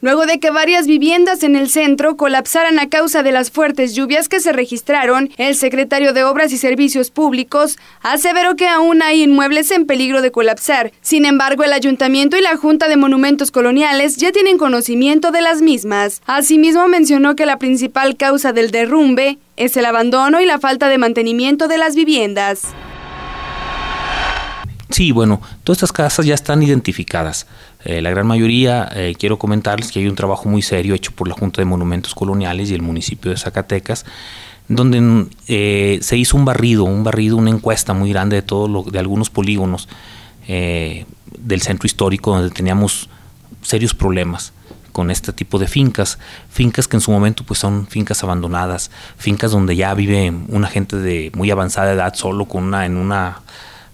luego de que varias viviendas en el centro colapsaran a causa de las fuertes lluvias que se registraron, el secretario de Obras y Servicios Públicos aseveró que aún hay inmuebles en peligro de colapsar. Sin embargo, el ayuntamiento y la Junta de Monumentos Coloniales ya tienen conocimiento de las mismas. Asimismo, mencionó que la principal causa del derrumbe es el abandono y la falta de mantenimiento de las viviendas. Sí, bueno, todas estas casas ya están identificadas. Eh, la gran mayoría, eh, quiero comentarles que hay un trabajo muy serio hecho por la Junta de Monumentos Coloniales y el municipio de Zacatecas, donde mm, eh, se hizo un barrido, un barrido, una encuesta muy grande de, todo lo, de algunos polígonos del centro histórico donde teníamos serios problemas con este tipo de fincas, fincas que en su momento pues son fincas abandonadas, fincas donde ya vive una gente de muy avanzada edad solo con una en una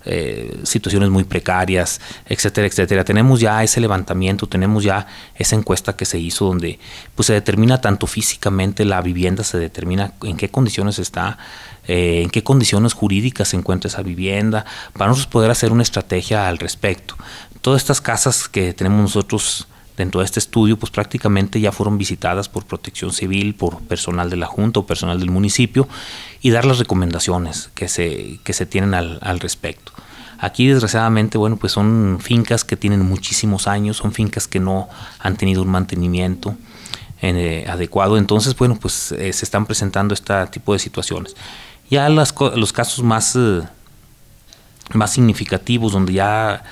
eh, situaciones muy precarias, etcétera, etcétera. Tenemos ya ese levantamiento, tenemos ya esa encuesta que se hizo donde pues, se determina tanto físicamente la vivienda, se determina en qué condiciones está, eh, en qué condiciones jurídicas se encuentra esa vivienda, para nosotros poder hacer una estrategia al respecto. Todas estas casas que tenemos nosotros dentro de este estudio, pues prácticamente ya fueron visitadas por protección civil, por personal de la Junta o personal del municipio, y dar las recomendaciones que se, se tienen al, respecto. Aquí desgraciadamente, bueno, pues son fincas que tienen muchísimos años, son fincas que no han tenido un mantenimiento eh, adecuado, entonces, bueno, pues eh, se están presentando este tipo de situaciones. Ya los casos más, eh, más significativos, donde ya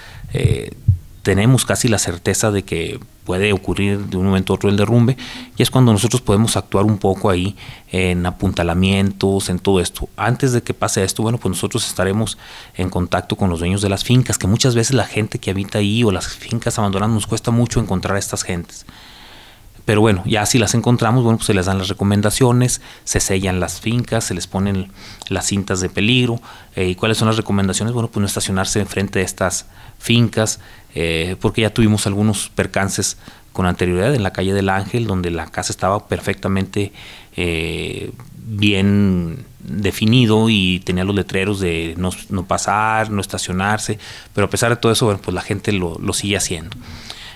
tenemos casi la certeza de que puede ocurrir de un momento a otro el derrumbe, y es cuando nosotros podemos actuar un poco ahí en apuntalamientos, en todo esto. Antes de que pase esto, bueno, pues nosotros estaremos en contacto con los dueños de las fincas, que muchas veces la gente que habita ahí o las fincas abandonadas nos cuesta mucho encontrar a estas gentes. Pero bueno, ya si las encontramos, bueno, pues se les dan las recomendaciones, se sellan las fincas, se les ponen las cintas de peligro. Eh, ¿Y cuáles son las recomendaciones? Bueno, pues no estacionarse enfrente de estas fincas, eh, porque ya tuvimos algunos percances con anterioridad en la calle del Ángel, donde la casa estaba perfectamente eh, bien definido y tenía los letreros de no, pasar, no estacionarse, pero a pesar de todo eso, bueno, pues la gente lo, lo sigue haciendo.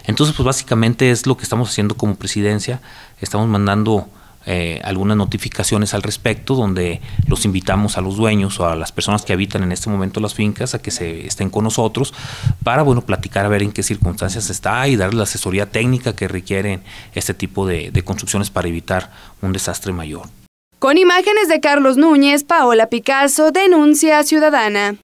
Entonces, pues básicamente es lo que estamos haciendo como presidencia. Estamos mandando eh, algunas notificaciones al respecto, donde los invitamos a los dueños o a las personas que habitan en este momento las fincas a que se estén con nosotros para, bueno, platicar a ver en qué circunstancias está y darle la asesoría técnica que requieren este tipo de construcciones para evitar un desastre mayor. Con imágenes de Carlos Núñez, Paola Picasso, Denuncia Ciudadana.